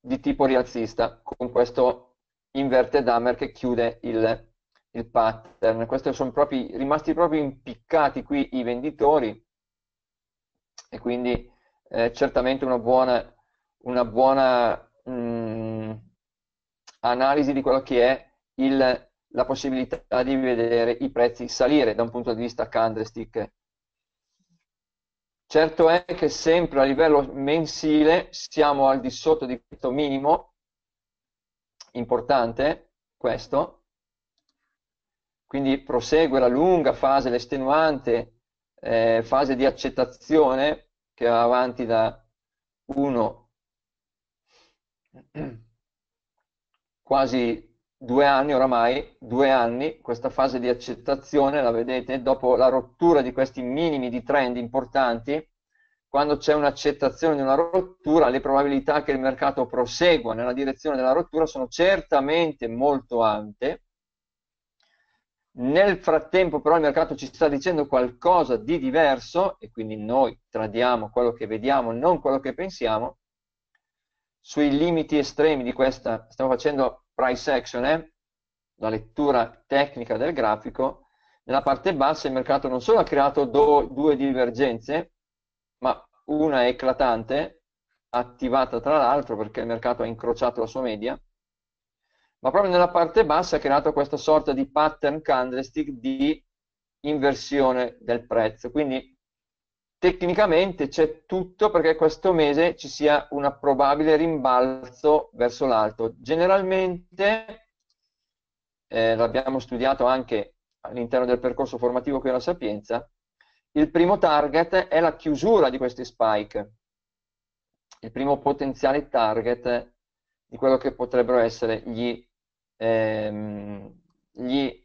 [SPEAKER 1] di tipo rialzista con questo inverted hammer che chiude il, il pattern. Questi sono proprio, rimasti proprio impiccati qui i venditori e quindi eh, certamente una buona, una buona analisi di quello che è il, la possibilità di vedere i prezzi salire da un punto di vista candlestick. Certo è che sempre a livello mensile siamo al di sotto di questo minimo, importante questo, quindi prosegue la lunga fase, l'estenuante eh, fase di accettazione che va avanti da 1 quasi due anni oramai, due anni, questa fase di accettazione, la vedete, dopo la rottura di questi minimi di trend importanti, quando c'è un'accettazione di una rottura, le probabilità che il mercato prosegua nella direzione della rottura sono certamente molto alte. Nel frattempo però il mercato ci sta dicendo qualcosa di diverso e quindi noi tradiamo quello che vediamo, non quello che pensiamo, sui limiti estremi di questa, stiamo facendo price action, eh? la lettura tecnica del grafico, nella parte bassa il mercato non solo ha creato do, due divergenze, ma una eclatante, attivata tra l'altro perché il mercato ha incrociato la sua media, ma proprio nella parte bassa ha creato questa sorta di pattern candlestick di inversione del prezzo. Quindi tecnicamente c'è tutto perché questo mese ci sia un probabile rimbalzo verso l'alto. Generalmente, eh, l'abbiamo studiato anche all'interno del percorso formativo qui alla Sapienza, il primo target è la chiusura di questi spike, il primo potenziale target di quello che potrebbero essere gli, ehm, gli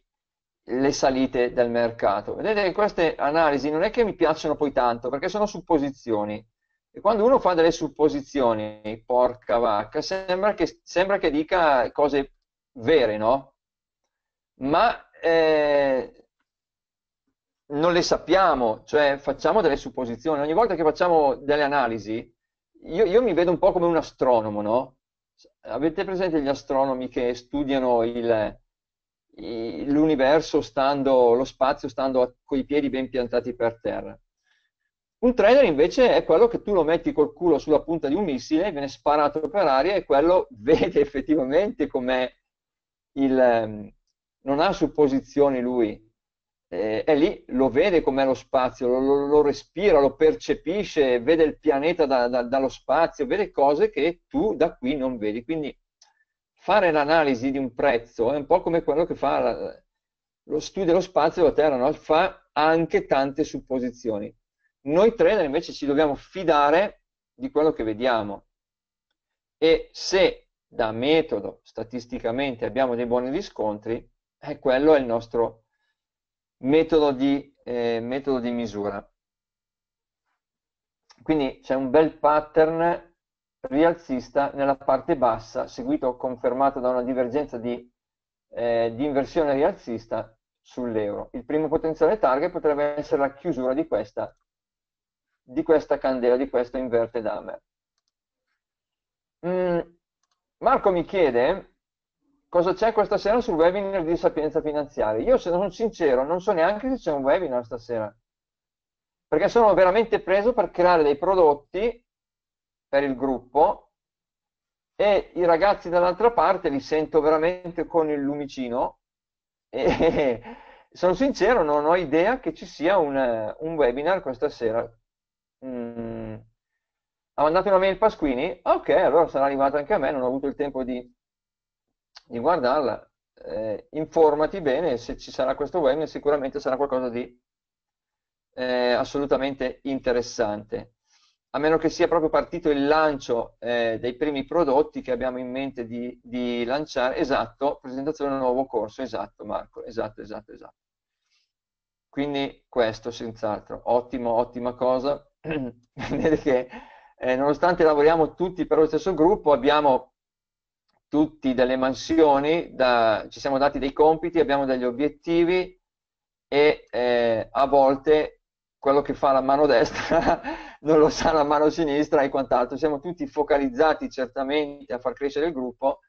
[SPEAKER 1] le salite del mercato. Vedete che queste analisi non è che mi piacciono poi tanto, perché sono supposizioni. E quando uno fa delle supposizioni, porca vacca, sembra che, sembra che dica cose vere, no? Ma eh, non le sappiamo, cioè facciamo delle supposizioni. Ogni volta che facciamo delle analisi, io, io mi vedo un po' come un astronomo, no? Avete presente gli astronomi che studiano il, l'universo, stando, lo spazio, stando coi piedi ben piantati per terra. Un trailer invece è quello che tu lo metti col culo sulla punta di un missile, viene sparato per aria e quello <laughs> vede effettivamente com'è il... Ehm, non ha supposizioni lui, eh, è lì, lo vede com'è lo spazio, lo, lo, lo, respira, lo percepisce, vede il pianeta da, da, dallo spazio, vede cose che tu da qui non vedi. Quindi fare l'analisi di un prezzo è un po' come quello che fa la, lo studio dello spazio della Terra, no? fa anche tante supposizioni. Noi trader invece ci dobbiamo fidare di quello che vediamo e se da metodo statisticamente abbiamo dei buoni riscontri, eh, quello è il nostro metodo di, eh, metodo di misura. Quindi c'è un bel pattern rialzista nella parte bassa, seguito o confermato da una divergenza di, eh, di inversione rialzista sull'euro. Il primo potenziale target potrebbe essere la chiusura di questa, di questa candela, di questo inverted hammer. Mm, Marco mi chiede cosa c'è questa sera sul webinar di Sapienza Finanziaria. Io, se sono sincero, non so neanche se c'è un webinar stasera, perché sono veramente preso per creare dei prodotti per il gruppo e i ragazzi dall'altra parte li sento veramente con il lumicino e <laughs> sono sincero non ho idea che ci sia un, un webinar questa sera mm. ha mandato una mail Pasquini ok allora sarà arrivata anche a me non ho avuto il tempo di, di guardarla eh, informati bene se ci sarà questo webinar sicuramente sarà qualcosa di eh, assolutamente interessante a meno che sia proprio partito il lancio eh, dei primi prodotti che abbiamo in mente di, di lanciare, esatto, presentazione del nuovo corso, esatto Marco, esatto, esatto, esatto. Quindi questo senz'altro, ottimo, ottima cosa, <clears throat> vedete che eh, nonostante lavoriamo tutti per lo stesso gruppo, abbiamo tutti delle mansioni, da, ci siamo dati dei compiti, abbiamo degli obiettivi e eh, a volte quello che fa la mano destra <laughs> non lo sa la mano sinistra e quant'altro. Siamo tutti focalizzati certamente a far crescere il gruppo,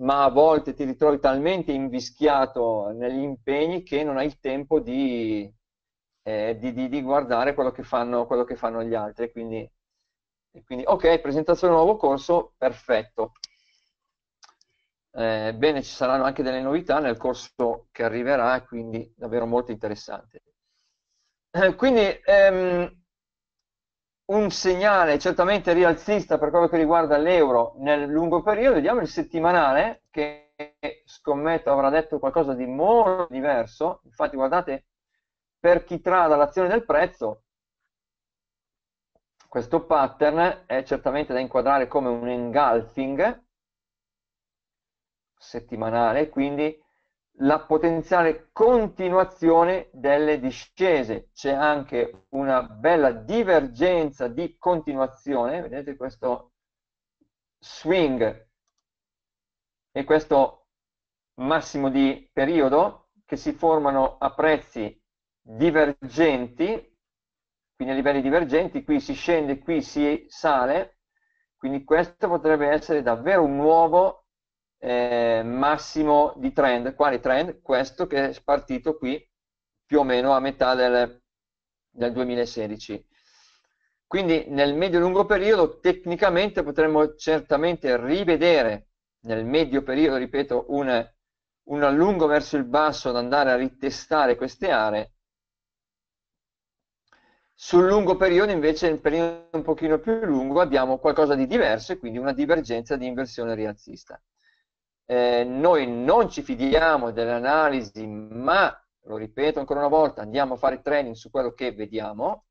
[SPEAKER 1] ma a volte ti ritrovi talmente invischiato negli impegni che non hai il tempo di, eh, di, di, di guardare quello che, fanno, quello che, fanno, gli altri. Quindi, quindi ok, presentazione del nuovo corso, perfetto. Eh, bene, ci saranno anche delle novità nel corso che arriverà, quindi davvero molto interessante. Eh, quindi ehm, un segnale certamente rialzista per quello che riguarda l'euro nel lungo periodo, vediamo il settimanale che scommetto avrà detto qualcosa di molto diverso, infatti guardate per chi trada l'azione del prezzo questo pattern è certamente da inquadrare come un engulfing settimanale, quindi la potenziale continuazione delle discese. C'è anche una bella divergenza di continuazione, vedete questo swing e questo massimo di periodo che si formano a prezzi divergenti, quindi a livelli divergenti, qui si scende, qui si sale, quindi questo potrebbe essere davvero un nuovo eh, massimo di trend. Quale trend? Questo che è partito qui più o meno a metà del, del 2016. Quindi nel medio-lungo periodo tecnicamente potremmo certamente rivedere nel medio periodo, ripeto, un, un allungo verso il basso ad andare a ritestare queste aree. Sul lungo periodo invece, nel periodo un pochino più lungo, abbiamo qualcosa di diverso e quindi una divergenza di inversione rialzista eh, noi non ci fidiamo dell'analisi, ma, lo ripeto ancora una volta, andiamo a fare training su quello che vediamo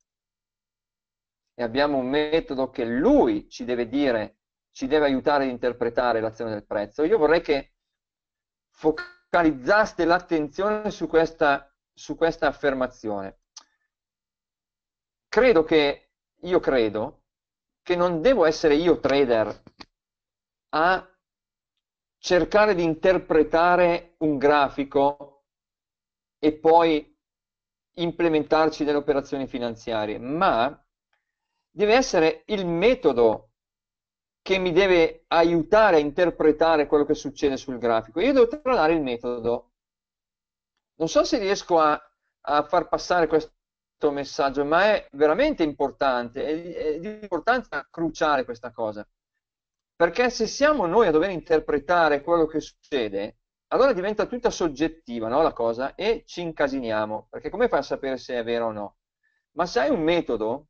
[SPEAKER 1] e abbiamo un metodo che lui ci deve dire, ci deve aiutare ad interpretare l'azione del prezzo. Io vorrei che focalizzaste l'attenzione su questa, su questa affermazione. Credo che, io credo, che non devo essere io trader a cercare di interpretare un grafico e poi implementarci delle operazioni finanziarie, ma deve essere il metodo che mi deve aiutare a interpretare quello che succede sul grafico. Io devo trovare il metodo. Non so se riesco a, a far passare questo messaggio, ma è veramente importante, è, è di importanza cruciale questa cosa. Perché se siamo noi a dover interpretare quello che succede, allora diventa tutta soggettiva no, la cosa e ci incasiniamo, perché come fai a sapere se è vero o no? Ma se hai un metodo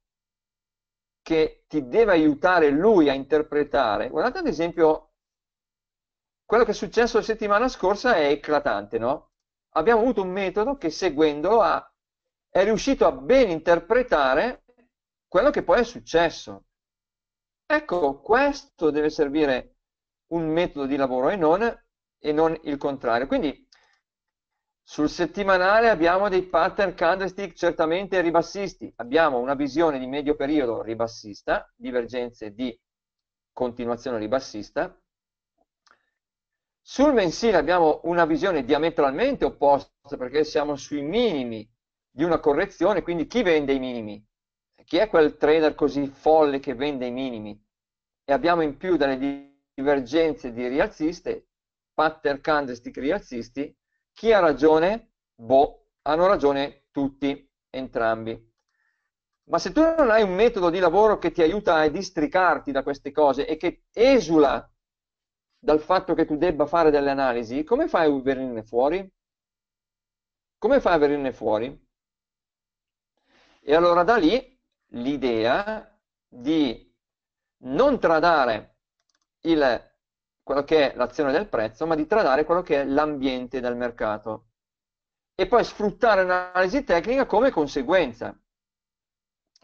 [SPEAKER 1] che ti deve aiutare lui a interpretare, guardate ad esempio quello che è successo la settimana scorsa è eclatante, no? Abbiamo avuto un metodo che seguendolo ha, è riuscito a ben interpretare quello che poi è successo. Ecco, questo deve servire un metodo di lavoro e non, e non il contrario. Quindi sul settimanale abbiamo dei pattern candlestick certamente ribassisti, abbiamo una visione di medio periodo ribassista, divergenze di continuazione ribassista. Sul mensile abbiamo una visione diametralmente opposta perché siamo sui minimi di una correzione, quindi chi vende i minimi? chi è quel trader così folle che vende i minimi? E abbiamo in più delle divergenze di rialziste, pattern candlestick rialzisti, chi ha ragione? Boh, hanno ragione tutti, entrambi. Ma se tu non hai un metodo di lavoro che ti aiuta a districarti da queste cose e che esula dal fatto che tu debba fare delle analisi, come fai a venirne fuori? Come fai a venirne fuori? E allora da lì l'idea di non tradare il, quello che è l'azione del prezzo, ma di tradare quello che è l'ambiente del mercato. E poi sfruttare l'analisi tecnica come conseguenza.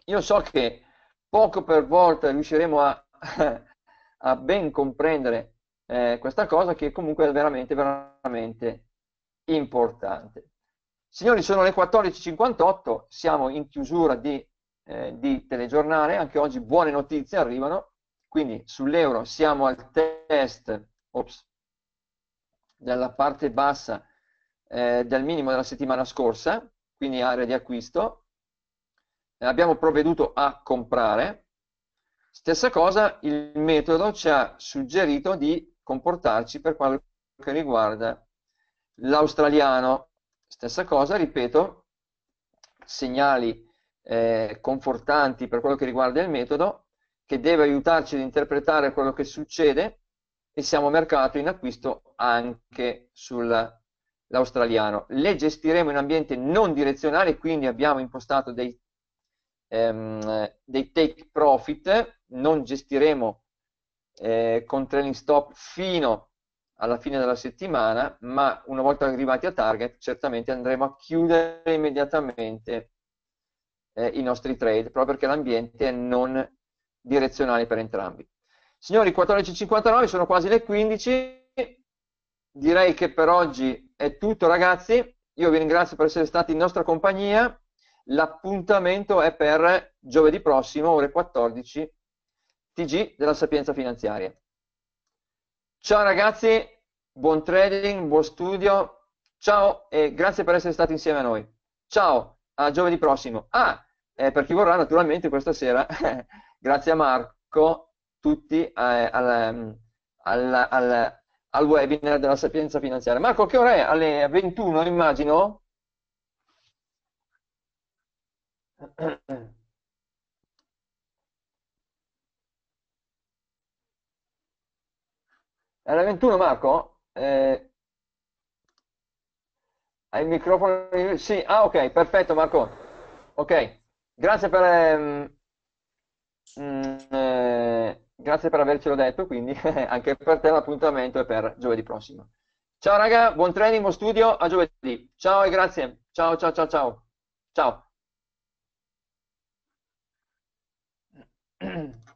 [SPEAKER 1] Io so che poco per volta riusciremo a, <laughs> a ben comprendere eh, questa cosa che comunque è veramente, veramente importante. Signori, sono le 14.58, siamo in chiusura di eh, di telegiornale, anche oggi buone notizie arrivano, quindi sull'euro siamo al test ops, della parte bassa eh, del minimo della settimana scorsa, quindi area di acquisto, eh, abbiamo provveduto a comprare, stessa cosa il metodo ci ha suggerito di comportarci per quanto riguarda l'australiano, stessa cosa, ripeto, segnali eh, confortanti per quello che riguarda il metodo, che deve aiutarci ad interpretare quello che succede e siamo mercato in acquisto anche sull'australiano. Le gestiremo in ambiente non direzionale, quindi abbiamo impostato dei, ehm, dei take profit, non gestiremo eh, con trailing stop fino alla fine della settimana, ma una volta arrivati a target certamente andremo a chiudere immediatamente eh, i nostri trade, proprio perché l'ambiente è non direzionale per entrambi. Signori, 14.59, sono quasi le 15, direi che per oggi è tutto ragazzi, io vi ringrazio per essere stati in nostra compagnia, l'appuntamento è per giovedì prossimo, ore 14, TG della Sapienza Finanziaria. Ciao ragazzi, buon trading, buon studio, ciao e grazie per essere stati insieme a noi. Ciao! a giovedì prossimo. Ah, eh, per chi vorrà, naturalmente, questa sera, <laughs> grazie a Marco, tutti eh, al, ehm, al, al, al, webinar della sapienza finanziaria. Marco, che ora è? Alle 21, immagino? Alle 21, Marco? Eh, hai il microfono? Sì, ah ok, perfetto Marco. Ok, grazie per, ehm, mm, eh, grazie per avercelo detto, quindi <laughs> anche per te l'appuntamento è per giovedì prossimo. Ciao raga, buon training, buon studio, a giovedì. Ciao e grazie. Ciao, ciao, ciao, ciao. Ciao. <clears throat>